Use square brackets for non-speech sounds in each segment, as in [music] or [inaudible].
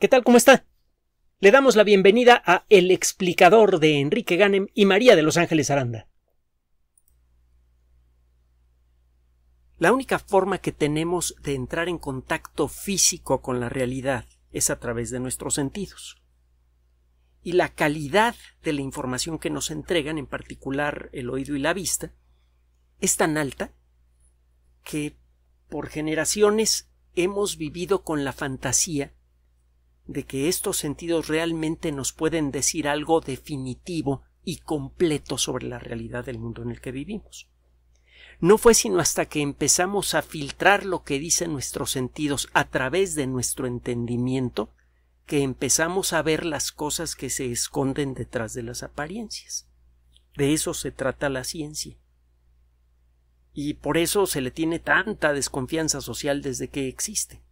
¿Qué tal? ¿Cómo está? Le damos la bienvenida a El explicador de Enrique Ganem y María de Los Ángeles Aranda. La única forma que tenemos de entrar en contacto físico con la realidad es a través de nuestros sentidos. Y la calidad de la información que nos entregan, en particular el oído y la vista, es tan alta que por generaciones hemos vivido con la fantasía de que estos sentidos realmente nos pueden decir algo definitivo y completo sobre la realidad del mundo en el que vivimos. No fue sino hasta que empezamos a filtrar lo que dicen nuestros sentidos a través de nuestro entendimiento que empezamos a ver las cosas que se esconden detrás de las apariencias. De eso se trata la ciencia. Y por eso se le tiene tanta desconfianza social desde que existe.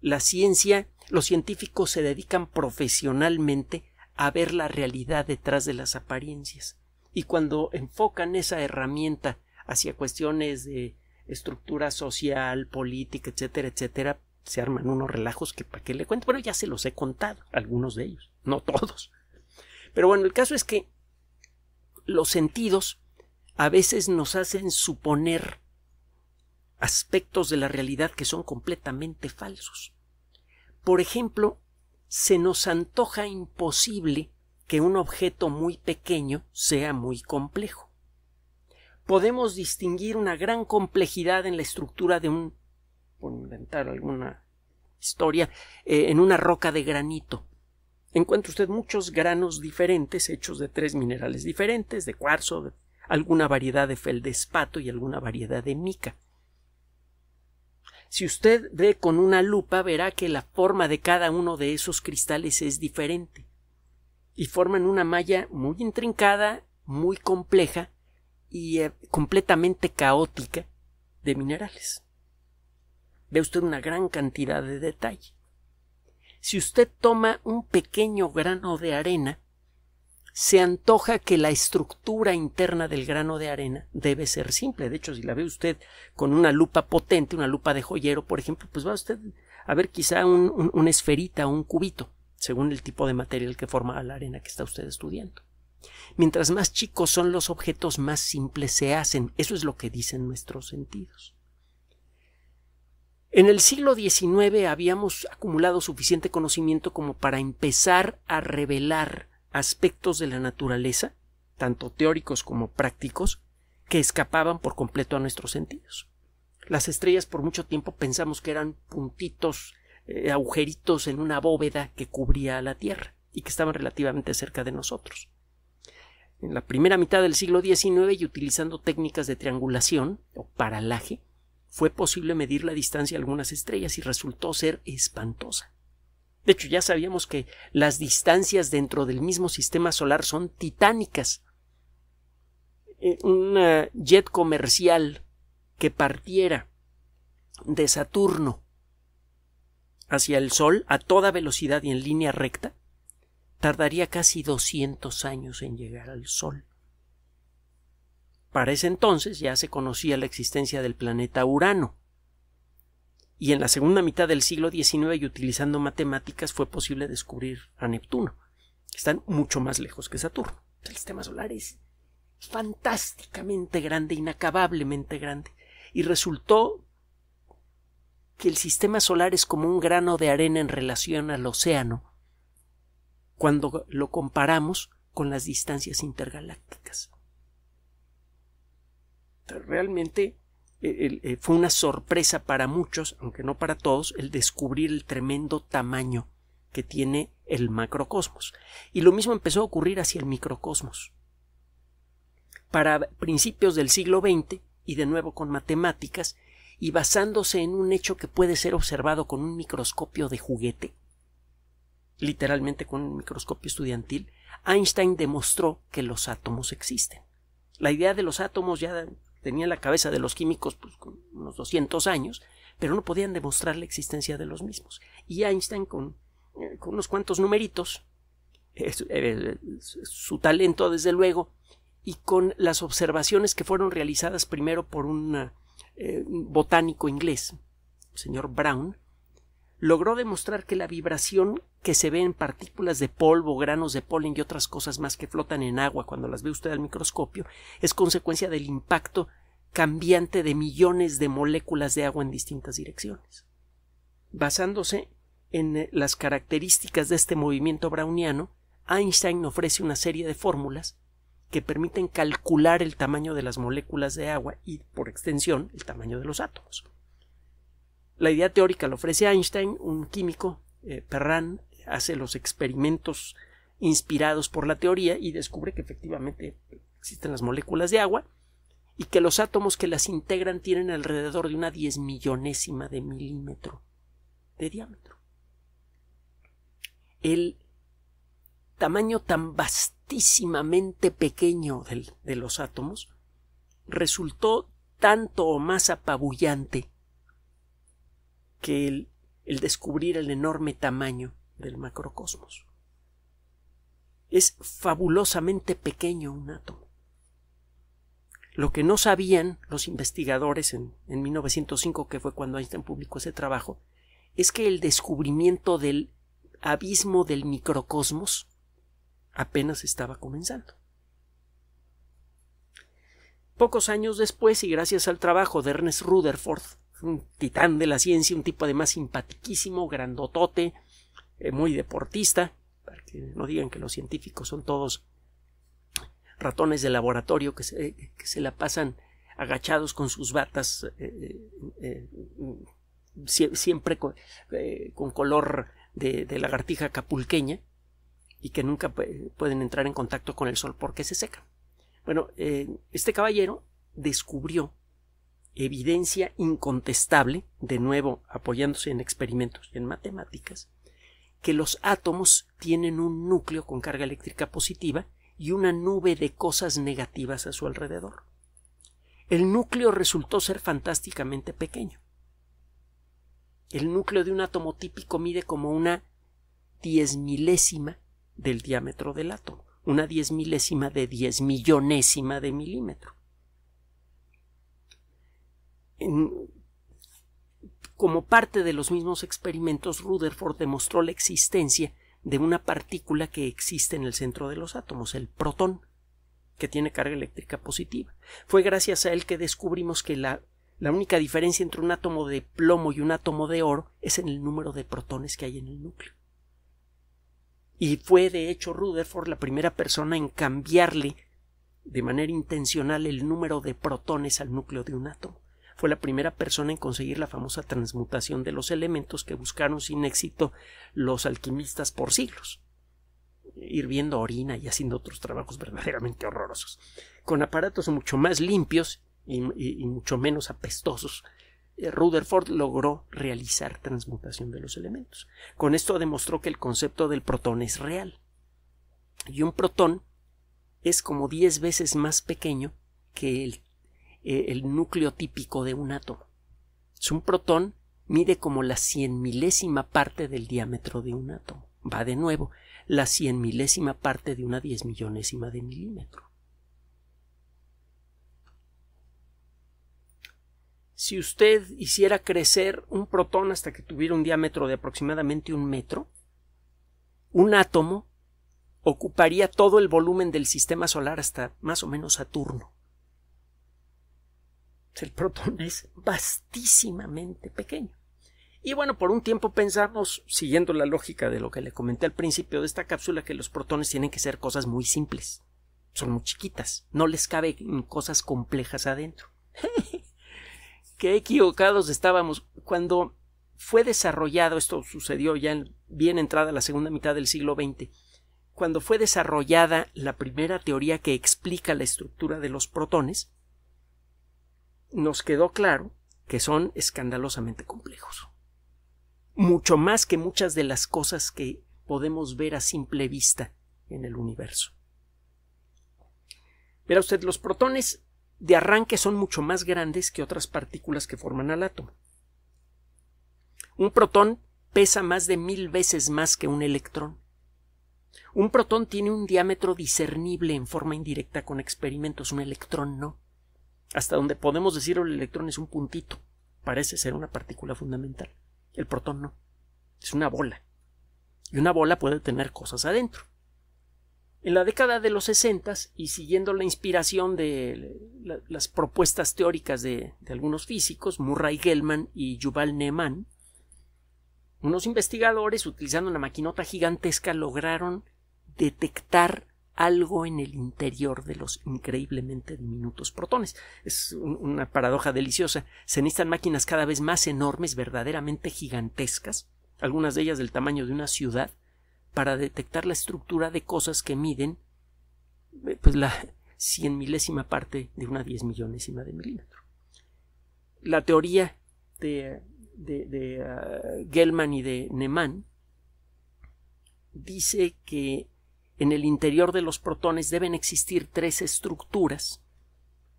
La ciencia los científicos se dedican profesionalmente a ver la realidad detrás de las apariencias y cuando enfocan esa herramienta hacia cuestiones de estructura social, política, etcétera, etcétera, se arman unos relajos que para qué le cuento. Bueno, ya se los he contado, algunos de ellos, no todos. Pero bueno, el caso es que los sentidos a veces nos hacen suponer aspectos de la realidad que son completamente falsos. Por ejemplo, se nos antoja imposible que un objeto muy pequeño sea muy complejo. Podemos distinguir una gran complejidad en la estructura de un, por inventar alguna historia, eh, en una roca de granito. Encuentra usted muchos granos diferentes hechos de tres minerales diferentes, de cuarzo, alguna variedad de feldespato y alguna variedad de mica. Si usted ve con una lupa, verá que la forma de cada uno de esos cristales es diferente y forman una malla muy intrincada, muy compleja y eh, completamente caótica de minerales. Ve usted una gran cantidad de detalle. Si usted toma un pequeño grano de arena, se antoja que la estructura interna del grano de arena debe ser simple. De hecho, si la ve usted con una lupa potente, una lupa de joyero, por ejemplo, pues va usted a ver quizá una esferita o un cubito, según el tipo de material que forma la arena que está usted estudiando. Mientras más chicos son los objetos, más simples se hacen. Eso es lo que dicen nuestros sentidos. En el siglo XIX habíamos acumulado suficiente conocimiento como para empezar a revelar aspectos de la naturaleza, tanto teóricos como prácticos, que escapaban por completo a nuestros sentidos. Las estrellas por mucho tiempo pensamos que eran puntitos, eh, agujeritos en una bóveda que cubría a la Tierra y que estaban relativamente cerca de nosotros. En la primera mitad del siglo XIX y utilizando técnicas de triangulación o paralaje, fue posible medir la distancia de algunas estrellas y resultó ser espantosa. De hecho, ya sabíamos que las distancias dentro del mismo sistema solar son titánicas. Eh, Un jet comercial que partiera de Saturno hacia el Sol a toda velocidad y en línea recta tardaría casi 200 años en llegar al Sol. Para ese entonces ya se conocía la existencia del planeta Urano, y en la segunda mitad del siglo XIX y utilizando matemáticas fue posible descubrir a Neptuno. Están mucho más lejos que Saturno. El sistema solar es fantásticamente grande, inacabablemente grande. Y resultó que el sistema solar es como un grano de arena en relación al océano cuando lo comparamos con las distancias intergalácticas. Realmente eh, fue una sorpresa para muchos, aunque no para todos, el descubrir el tremendo tamaño que tiene el macrocosmos. Y lo mismo empezó a ocurrir hacia el microcosmos. Para principios del siglo XX, y de nuevo con matemáticas, y basándose en un hecho que puede ser observado con un microscopio de juguete, literalmente con un microscopio estudiantil, Einstein demostró que los átomos existen. La idea de los átomos ya tenía la cabeza de los químicos pues, con unos 200 años, pero no podían demostrar la existencia de los mismos. Y Einstein, con, eh, con unos cuantos numeritos, eh, su talento desde luego, y con las observaciones que fueron realizadas primero por eh, un botánico inglés, el señor Brown, logró demostrar que la vibración que se ve en partículas de polvo, granos de polen y otras cosas más que flotan en agua cuando las ve usted al microscopio es consecuencia del impacto cambiante de millones de moléculas de agua en distintas direcciones. Basándose en eh, las características de este movimiento browniano, Einstein ofrece una serie de fórmulas que permiten calcular el tamaño de las moléculas de agua y, por extensión, el tamaño de los átomos. La idea teórica la ofrece Einstein, un químico, eh, perrán, hace los experimentos inspirados por la teoría y descubre que efectivamente existen las moléculas de agua y que los átomos que las integran tienen alrededor de una diez millonésima de milímetro de diámetro. El tamaño tan vastísimamente pequeño de los átomos resultó tanto o más apabullante que el, descubrir el enorme tamaño del macrocosmos. Es fabulosamente pequeño un átomo. Lo que no sabían los investigadores en, en 1905, que fue cuando Einstein publicó ese trabajo, es que el descubrimiento del abismo del microcosmos apenas estaba comenzando. Pocos años después, y gracias al trabajo de Ernest Rutherford, un titán de la ciencia, un tipo además simpatiquísimo, grandotote, eh, muy deportista, para que no digan que los científicos son todos ratones de laboratorio que se, eh, la pasan agachados con sus batas, eh, siempre con, color de, de, lagartija capulqueña y que nunca pueden entrar en contacto con el sol porque se secan. Bueno, este caballero descubrió evidencia incontestable, de nuevo apoyándose en experimentos y en matemáticas, que los átomos tienen un núcleo con carga eléctrica positiva y una nube de cosas negativas a su alrededor. El núcleo resultó ser fantásticamente pequeño. El núcleo de un átomo típico mide como una diezmilésima milésima del diámetro del átomo, una diez milésima de diez millonésima de milímetro como parte de los mismos experimentos, Rutherford demostró la existencia de una partícula que existe en el centro de los átomos, el protón, que tiene carga eléctrica positiva. Fue gracias a él que descubrimos que la, la única diferencia entre un átomo de plomo y un átomo de oro es en el número de protones que hay en el núcleo. Y fue, de hecho, Rutherford la primera persona en cambiarle de manera intencional el número de protones al núcleo de un átomo fue la primera persona en conseguir la famosa transmutación de los elementos que buscaron sin éxito los alquimistas por siglos hirviendo orina y haciendo otros trabajos verdaderamente horrorosos, con aparatos mucho más limpios y, mucho menos apestosos. Eh, Rutherford logró realizar transmutación de los elementos. Con esto demostró que el concepto del protón es real. Y un protón es como 10 veces más pequeño que el eh, el núcleo típico de un átomo. Es un protón mide como la cien milésima parte del diámetro de un átomo. Va de nuevo, la cien milésima parte de una diez millonésima de milímetro. Si usted hiciera crecer un protón hasta que tuviera un diámetro de aproximadamente un metro, un átomo ocuparía todo el volumen del sistema solar hasta más o menos Saturno el protón es vastísimamente pequeño. Y bueno, por un tiempo pensamos, siguiendo la lógica de lo que le comenté al principio de esta cápsula, que los protones tienen que ser cosas muy simples. Son muy chiquitas, no les cabe cosas complejas adentro. [laughs] Qué equivocados estábamos. Cuando fue desarrollado, esto sucedió ya en bien entrada la segunda mitad del siglo XX, cuando fue desarrollada la primera teoría que explica la estructura de los protones, nos quedó claro que son escandalosamente complejos. Mucho más que muchas de las cosas que podemos ver a simple vista en el universo. Verá usted, los protones de arranque son mucho más grandes que otras partículas que forman al átomo. Un protón pesa más de mil veces más que un electrón. Un protón tiene un diámetro discernible en forma indirecta con experimentos, un electrón no. Hasta donde podemos decir el electrón es un puntito, parece ser una partícula fundamental. El protón no, es una bola. Y una bola puede tener cosas adentro. En la década de los 60 y siguiendo la inspiración de las propuestas teóricas de, algunos físicos, Murray Gell-Mann y Yuval neumann unos investigadores utilizando una maquinota gigantesca lograron detectar algo en el interior de los increíblemente diminutos protones. Es una paradoja deliciosa. Se necesitan máquinas cada vez más enormes, verdaderamente gigantescas, algunas de ellas del tamaño de una ciudad, para detectar la estructura de cosas que miden eh, pues la cien milésima parte de una diez millonésima de milímetro. La teoría de, de, ah, y de Neman dice que en el interior de los protones deben existir tres estructuras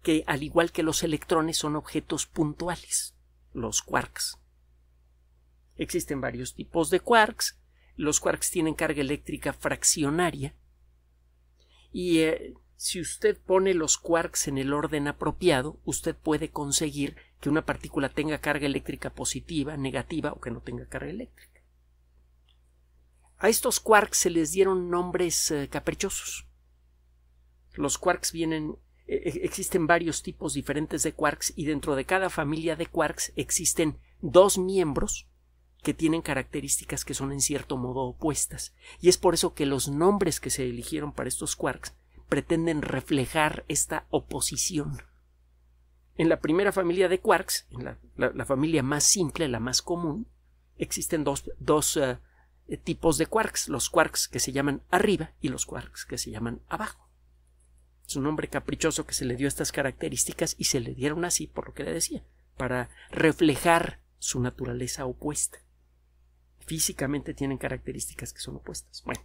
que, al igual que los electrones, son objetos puntuales, los quarks. Existen varios tipos de quarks. Los quarks tienen carga eléctrica fraccionaria. Y eh, si usted pone los quarks en el orden apropiado, usted puede conseguir que una partícula tenga carga eléctrica positiva, negativa o que no tenga carga eléctrica. A estos quarks se les dieron nombres eh, caprichosos. Los quarks vienen, e, e, existen varios tipos diferentes de quarks y dentro de cada familia de quarks existen dos miembros que tienen características que son en cierto modo opuestas. Y es por eso que los nombres que se eligieron para estos quarks pretenden reflejar esta oposición. En la primera familia de quarks, en la, familia más simple, la más común, existen dos, dos eh, eh, tipos de quarks, los quarks que se llaman arriba y los quarks que se llaman abajo. Es un nombre caprichoso que se le dio estas características y se le dieron así, por lo que le decía, para reflejar su naturaleza opuesta. Físicamente tienen características que son opuestas. Bueno,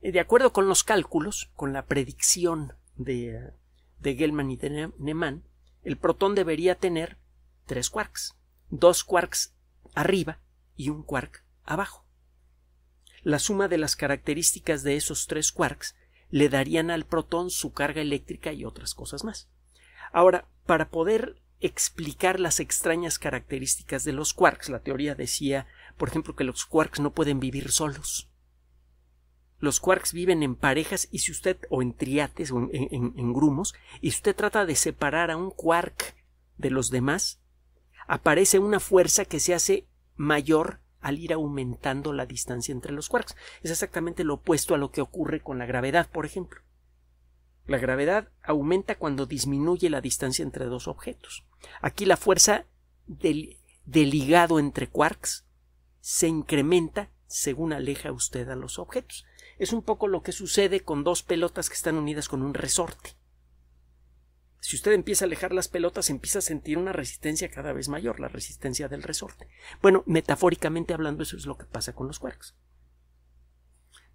eh, de acuerdo con los cálculos, con la predicción de, de y de Neumann, el protón debería tener tres quarks, dos quarks arriba y un quark abajo. La suma de las características de esos tres quarks le darían al protón su carga eléctrica y otras cosas más. Ahora, para poder explicar las extrañas características de los quarks, la teoría decía, por ejemplo, que los quarks no pueden vivir solos. Los quarks viven en parejas y si usted, o en triates o en, grumos, y si usted trata de separar a un quark de los demás, aparece una fuerza que se hace mayor al ir aumentando la distancia entre los quarks. Es exactamente lo opuesto a lo que ocurre con la gravedad, por ejemplo. La gravedad aumenta cuando disminuye la distancia entre dos objetos. Aquí la fuerza del, ligado entre quarks se incrementa según aleja usted a los objetos. Es un poco lo que sucede con dos pelotas que están unidas con un resorte. Si usted empieza a alejar las pelotas, empieza a sentir una resistencia cada vez mayor, la resistencia del resorte. Bueno, metafóricamente hablando, eso es lo que pasa con los quarks.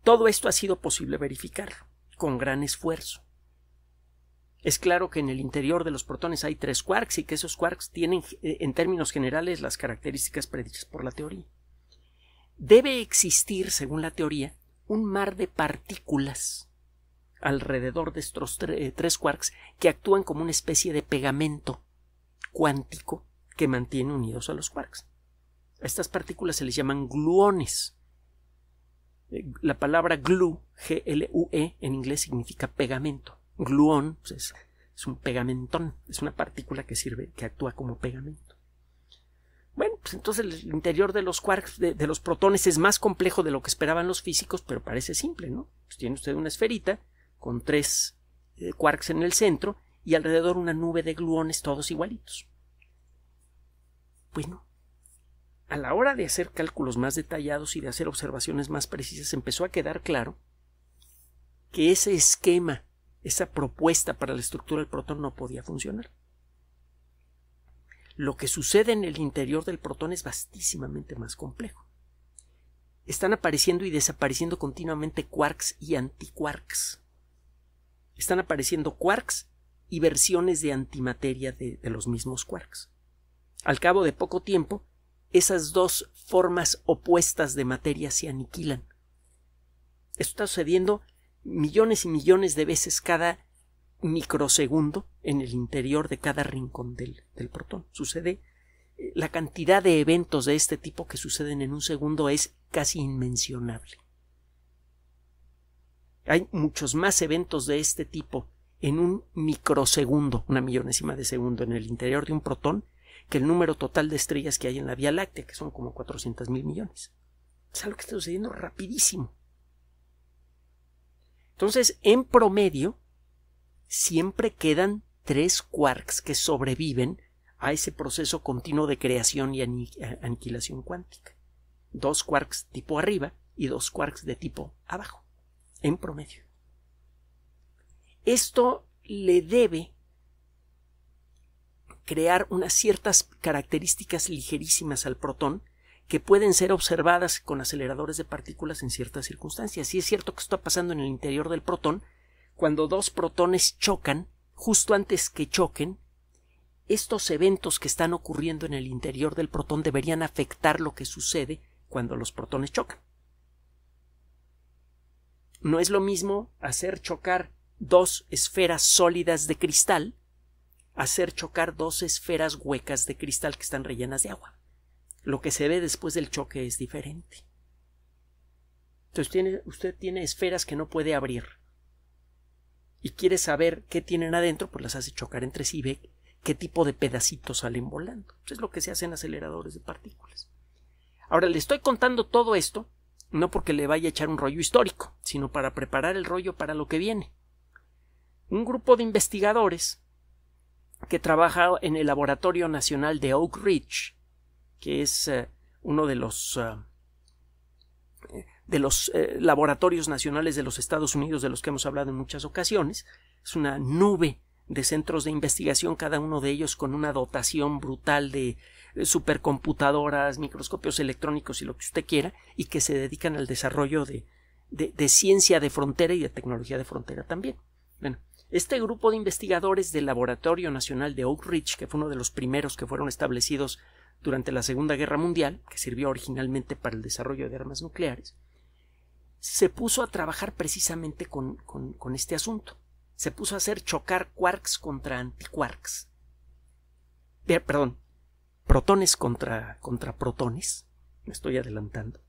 Todo esto ha sido posible verificar con gran esfuerzo. Es claro que en el interior de los protones hay tres quarks y que esos quarks tienen eh, en términos generales las características predichas por la teoría. Debe existir, según la teoría, un mar de partículas alrededor de estos eh, tres quarks que actúan como una especie de pegamento cuántico que mantiene unidos a los quarks. A estas partículas se les llaman gluones. Eh, la palabra glue, G-L-U-E, en inglés significa pegamento. Gluón pues, es, un pegamentón, es una partícula que sirve, que actúa como pegamento. Bueno, pues entonces el interior de los quarks, de, los protones, es más complejo de lo que esperaban los físicos, pero parece simple, ¿no? Pues, tiene usted una esferita con tres eh, quarks en el centro y alrededor una nube de gluones todos igualitos. Bueno, A la hora de hacer cálculos más detallados y de hacer observaciones más precisas, empezó a quedar claro que ese esquema, esa propuesta para la estructura del protón no podía funcionar. Lo que sucede en el interior del protón es vastísimamente más complejo. Están apareciendo y desapareciendo continuamente quarks y antiquarks están apareciendo quarks y versiones de antimateria de, los mismos quarks. Al cabo de poco tiempo, esas dos formas opuestas de materia se aniquilan. Esto está sucediendo millones y millones de veces cada microsegundo en el interior de cada rincón del, del, protón. Sucede eh, la cantidad de eventos de este tipo que suceden en un segundo es casi inmencionable. Hay muchos más eventos de este tipo en un microsegundo, una millonésima de segundo, en el interior de un protón, que el número total de estrellas que hay en la Vía Láctea, que son como 400 mil millones. Es algo que está sucediendo rapidísimo. Entonces, en promedio, siempre quedan tres quarks que sobreviven a ese proceso continuo de creación y aniquilación cuántica. Dos quarks tipo arriba y dos quarks de tipo abajo en promedio. Esto le debe crear unas ciertas características ligerísimas al protón que pueden ser observadas con aceleradores de partículas en ciertas circunstancias. Y es cierto que está pasando en el interior del protón, cuando dos protones chocan, justo antes que choquen, estos eventos que están ocurriendo en el interior del protón deberían afectar lo que sucede cuando los protones chocan. No es lo mismo hacer chocar dos esferas sólidas de cristal, hacer chocar dos esferas huecas de cristal que están rellenas de agua. Lo que se ve después del choque es diferente. Entonces usted tiene esferas que no puede abrir y quiere saber qué tienen adentro, pues las hace chocar entre sí y ve qué tipo de pedacitos salen volando. es lo que se hace en aceleradores de partículas. Ahora, le estoy contando todo esto no porque le vaya a echar un rollo histórico, sino para preparar el rollo para lo que viene. Un grupo de investigadores que trabaja en el Laboratorio Nacional de Oak Ridge, que es eh, uno de los eh, de los eh, laboratorios nacionales de los Estados Unidos de los que hemos hablado en muchas ocasiones. Es una nube de centros de investigación, cada uno de ellos con una dotación brutal de supercomputadoras, microscopios electrónicos y lo que usted quiera, y que se dedican al desarrollo de, ciencia de frontera y de tecnología de frontera también. Bueno, este grupo de investigadores del Laboratorio Nacional de Oak Ridge, que fue uno de los primeros que fueron establecidos durante la Segunda Guerra Mundial, que sirvió originalmente para el desarrollo de armas nucleares, se puso a trabajar precisamente con, este asunto. Se puso a hacer chocar quarks contra antiquarks. perdón, protones contra, contra protones, me estoy adelantando,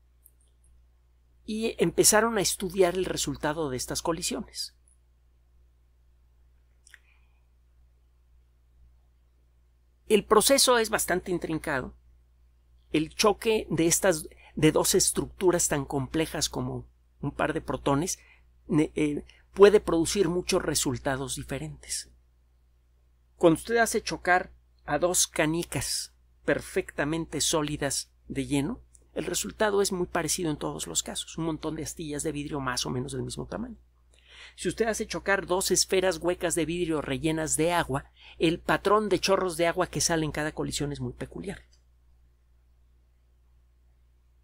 y empezaron a estudiar el resultado de estas colisiones. El proceso es bastante intrincado. El choque de estas de dos estructuras tan complejas como un par de protones eh, puede producir muchos resultados diferentes. Cuando usted hace chocar a dos canicas perfectamente sólidas de lleno, el resultado es muy parecido en todos los casos, un montón de astillas de vidrio más o menos del mismo tamaño. Si usted hace chocar dos esferas huecas de vidrio rellenas de agua, el patrón de chorros de agua que sale en cada colisión es muy peculiar.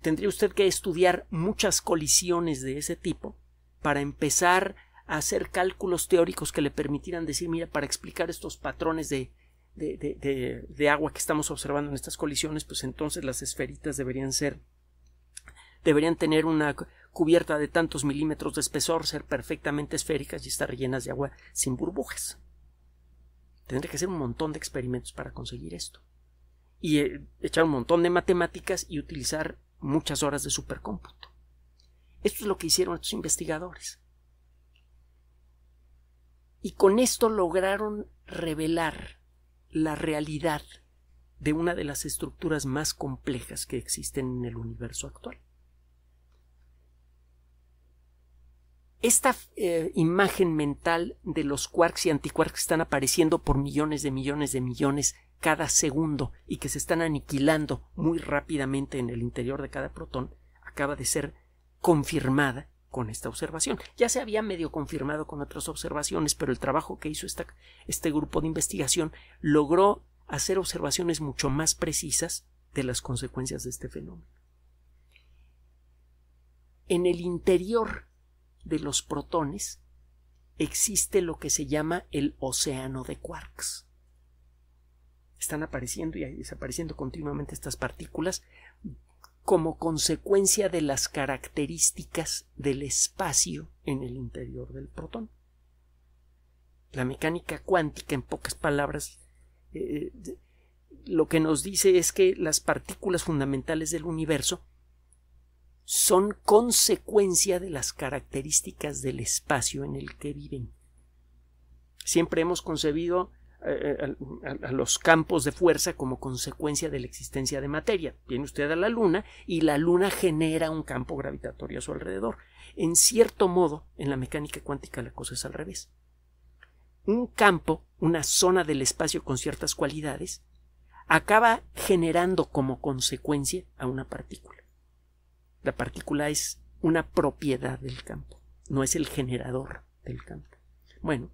Tendría usted que estudiar muchas colisiones de ese tipo para empezar a hacer cálculos teóricos que le permitieran decir, mira, para explicar estos patrones de de, agua que estamos observando en estas colisiones, pues entonces las esferitas deberían ser deberían tener una cubierta de tantos milímetros de espesor, ser perfectamente esféricas y estar llenas de agua sin burbujas. tendría que hacer un montón de experimentos para conseguir esto. Y eh, echar un montón de matemáticas y utilizar muchas horas de supercómputo. Esto es lo que hicieron estos investigadores. Y con esto lograron revelar la realidad de una de las estructuras más complejas que existen en el universo actual. Esta eh, imagen mental de los quarks y anticuarks que están apareciendo por millones de millones de millones cada segundo y que se están aniquilando muy rápidamente en el interior de cada protón acaba de ser confirmada con esta observación. Ya se había medio confirmado con otras observaciones, pero el trabajo que hizo este grupo de investigación logró hacer observaciones mucho más precisas de las consecuencias de este fenómeno. En el interior de los protones existe lo que se llama el océano de quarks. Están apareciendo y desapareciendo continuamente estas partículas como consecuencia de las características del espacio en el interior del protón. La mecánica cuántica, en pocas palabras, eh, eh, lo que nos dice es que las partículas fundamentales del universo son consecuencia de las características del espacio en el que viven. Siempre hemos concebido eh, eh, a, los campos de fuerza como consecuencia de la existencia de materia. Viene usted a la Luna y la Luna genera un campo gravitatorio a su alrededor. En cierto modo, en la mecánica cuántica la cosa es al revés. Un campo, una zona del espacio con ciertas cualidades, acaba generando como consecuencia a una partícula. La partícula es una propiedad del campo, no es el generador del campo. Bueno,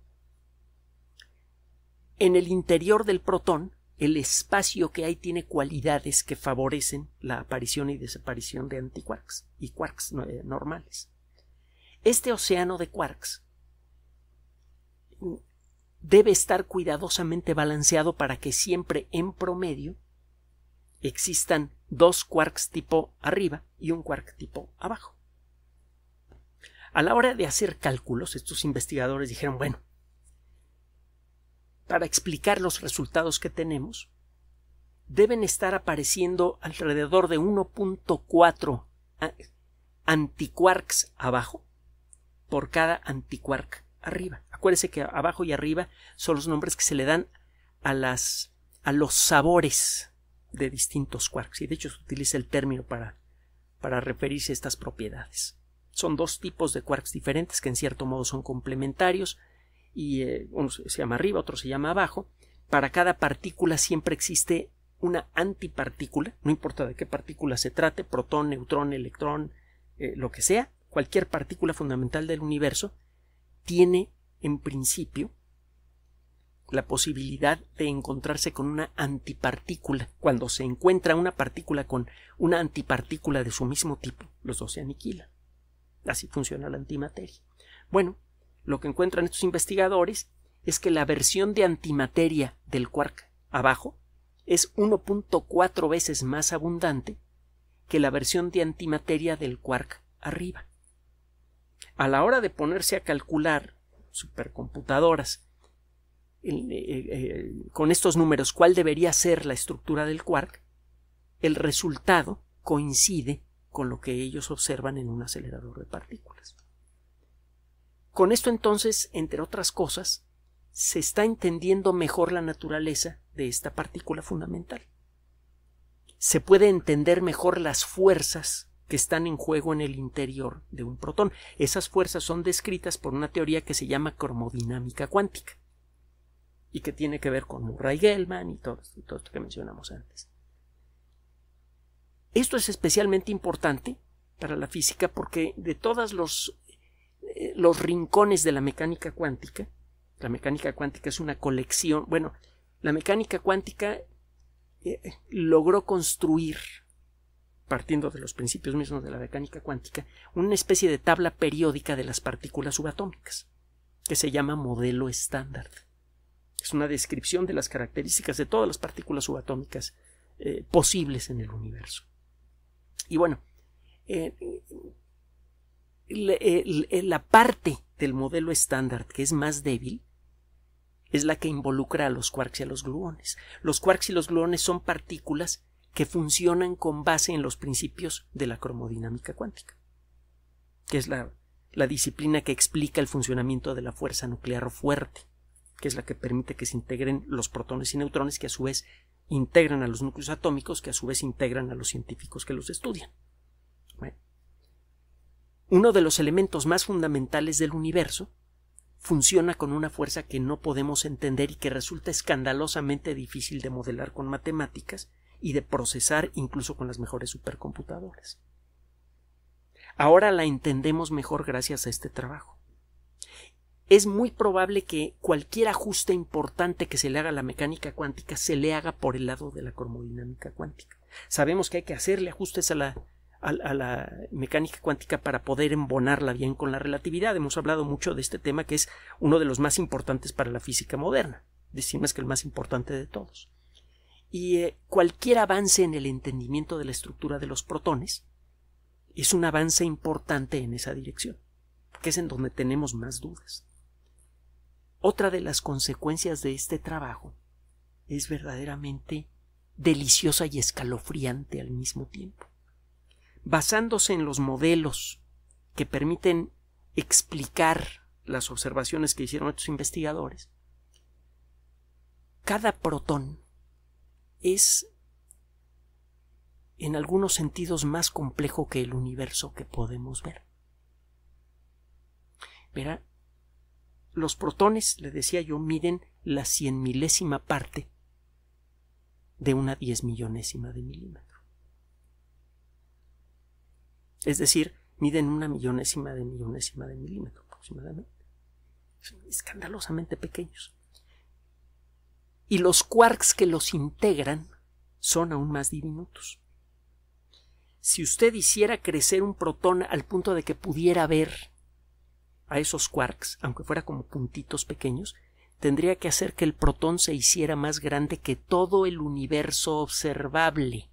en el interior del protón, el espacio que hay tiene cualidades que favorecen la aparición y desaparición de antiquarks y quarks eh, normales. Este océano de quarks debe estar cuidadosamente balanceado para que siempre en promedio existan dos quarks tipo arriba y un quark tipo abajo. A la hora de hacer cálculos, estos investigadores dijeron, bueno, para explicar los resultados que tenemos, deben estar apareciendo alrededor de 1.4 antiquarks abajo por cada antiquark arriba. Acuérdense que abajo y arriba son los nombres que se le dan a las a los sabores de distintos quarks y de hecho se utiliza el término para para referirse a estas propiedades. Son dos tipos de quarks diferentes que en cierto modo son complementarios y eh, uno se llama arriba, otro se llama abajo. Para cada partícula siempre existe una antipartícula, no importa de qué partícula se trate, protón, neutrón, electrón, eh, lo que sea, cualquier partícula fundamental del universo, tiene en principio la posibilidad de encontrarse con una antipartícula. Cuando se encuentra una partícula con una antipartícula de su mismo tipo, los dos se aniquilan. Así funciona la antimateria. Bueno, lo que encuentran estos investigadores es que la versión de antimateria del quark abajo es 1.4 veces más abundante que la versión de antimateria del quark arriba. A la hora de ponerse a calcular supercomputadoras eh, eh, eh, con estos números cuál debería ser la estructura del quark, el resultado coincide con lo que ellos observan en un acelerador de partículas. Con esto entonces, entre otras cosas, se está entendiendo mejor la naturaleza de esta partícula fundamental. Se puede entender mejor las fuerzas que están en juego en el interior de un protón. Esas fuerzas son descritas por una teoría que se llama cromodinámica cuántica y que tiene que ver con Murray-Gell-Mann y todo, todo esto que mencionamos antes. Esto es especialmente importante para la física porque de todas las... Eh, los rincones de la mecánica cuántica. La mecánica cuántica es una colección, bueno, la mecánica cuántica eh, logró construir, partiendo de los principios mismos de la mecánica cuántica, una especie de tabla periódica de las partículas subatómicas, que se llama modelo estándar. Es una descripción de las características de todas las partículas subatómicas eh, posibles en el universo. Y bueno, eh, eh, la, parte del modelo estándar que es más débil es la que involucra a los quarks y a los gluones. Los quarks y los gluones son partículas que funcionan con base en los principios de la cromodinámica cuántica, que es la, la disciplina que explica el funcionamiento de la fuerza nuclear fuerte, que es la que permite que se integren los protones y neutrones, que a su vez integran a los núcleos atómicos, que a su vez integran a los científicos que los estudian uno de los elementos más fundamentales del universo, funciona con una fuerza que no podemos entender y que resulta escandalosamente difícil de modelar con matemáticas y de procesar incluso con las mejores supercomputadoras. Ahora la entendemos mejor gracias a este trabajo. Es muy probable que cualquier ajuste importante que se le haga a la mecánica cuántica se le haga por el lado de la cromodinámica cuántica. Sabemos que hay que hacerle ajustes a la a, la mecánica cuántica para poder embonarla bien con la relatividad. Hemos hablado mucho de este tema que es uno de los más importantes para la física moderna. Decimos que el más importante de todos. Y eh, cualquier avance en el entendimiento de la estructura de los protones es un avance importante en esa dirección, que es en donde tenemos más dudas. Otra de las consecuencias de este trabajo es verdaderamente deliciosa y escalofriante al mismo tiempo basándose en los modelos que permiten explicar las observaciones que hicieron estos investigadores, cada protón es en algunos sentidos más complejo que el universo que podemos ver. Verá, los protones, le decía yo, miden la cien milésima parte de una diez millonésima de milímetros. Es decir, miden una millonésima de millonésima de milímetro aproximadamente. Son escandalosamente pequeños. Y los quarks que los integran son aún más diminutos. Si usted hiciera crecer un protón al punto de que pudiera ver a esos quarks, aunque fuera como puntitos pequeños, tendría que hacer que el protón se hiciera más grande que todo el universo observable.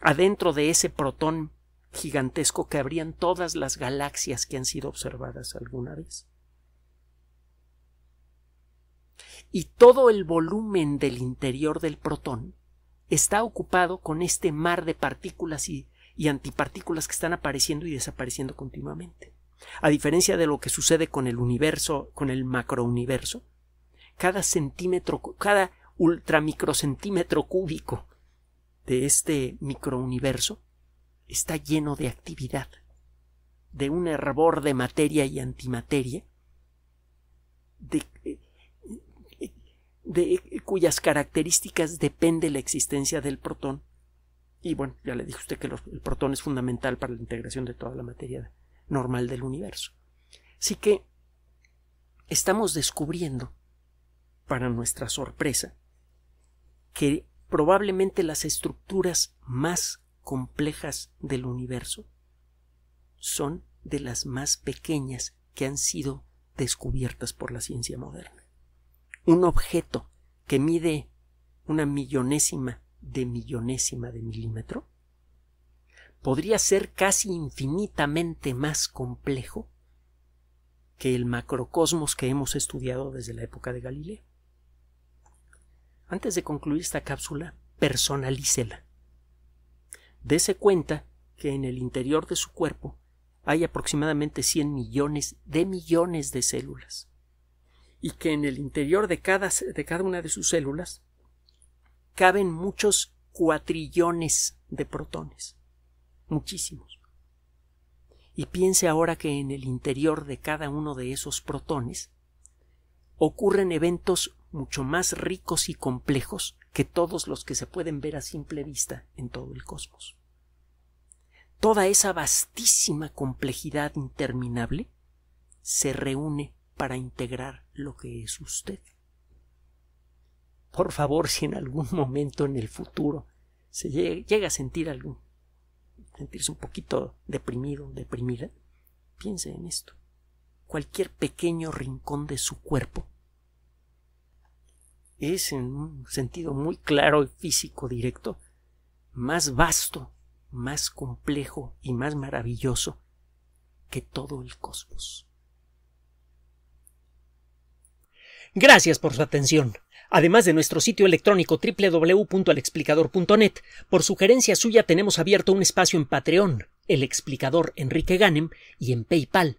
Adentro de ese protón gigantesco que abrían todas las galaxias que han sido observadas alguna vez. Y todo el volumen del interior del protón está ocupado con este mar de partículas y, y antipartículas que están apareciendo y desapareciendo continuamente. A diferencia de lo que sucede con el universo, con el macrouniverso, cada centímetro, cada ultramicrocentímetro cúbico de este microuniverso está lleno de actividad, de un hervor de materia y antimateria, de, cuyas características depende la existencia del protón. Y bueno, ya le dije usted que el protón es fundamental para la integración de toda la materia normal del universo. Así que estamos descubriendo, para nuestra sorpresa, que probablemente las estructuras más complejas del universo son de las más pequeñas que han sido descubiertas por la ciencia moderna. Un objeto que mide una millonésima de millonésima de milímetro podría ser casi infinitamente más complejo que el macrocosmos que hemos estudiado desde la época de Galileo. Antes de concluir esta cápsula, personalícela Dese cuenta que en el interior de su cuerpo hay aproximadamente 100 millones de millones de células y que en el interior de cada, de cada una de sus células caben muchos cuatrillones de protones, muchísimos. Y piense ahora que en el interior de cada uno de esos protones ocurren eventos mucho más ricos y complejos que todos los que se pueden ver a simple vista en todo el cosmos. Toda esa vastísima complejidad interminable se reúne para integrar lo que es usted. Por favor, si en algún momento en el futuro se llega a sentir algún, sentirse un poquito deprimido, deprimida, piense en esto. Cualquier pequeño rincón de su cuerpo es en un sentido muy claro y físico directo, más vasto, más complejo y más maravilloso que todo el cosmos. Gracias por su atención. Además de nuestro sitio electrónico www.alexplicador.net, por sugerencia suya tenemos abierto un espacio en Patreon, el explicador Enrique Ganem, y en PayPal,